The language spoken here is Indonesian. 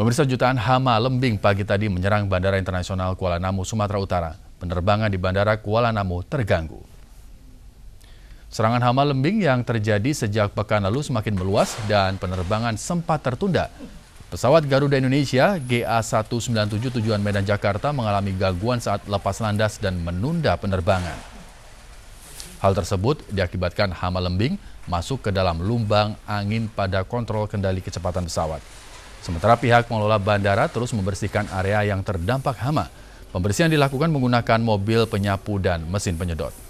Pemirsa jutaan hama lembing pagi tadi menyerang Bandara Internasional Kuala Namu, Sumatera Utara. Penerbangan di Bandara Kuala Namu terganggu. Serangan hama lembing yang terjadi sejak pekan lalu semakin meluas dan penerbangan sempat tertunda. Pesawat Garuda Indonesia GA197 tujuan Medan Jakarta mengalami gangguan saat lepas landas dan menunda penerbangan. Hal tersebut diakibatkan hama lembing masuk ke dalam lumbang angin pada kontrol kendali kecepatan pesawat. Sementara pihak pengelola bandara terus membersihkan area yang terdampak hama. Pembersihan dilakukan menggunakan mobil penyapu dan mesin penyedot.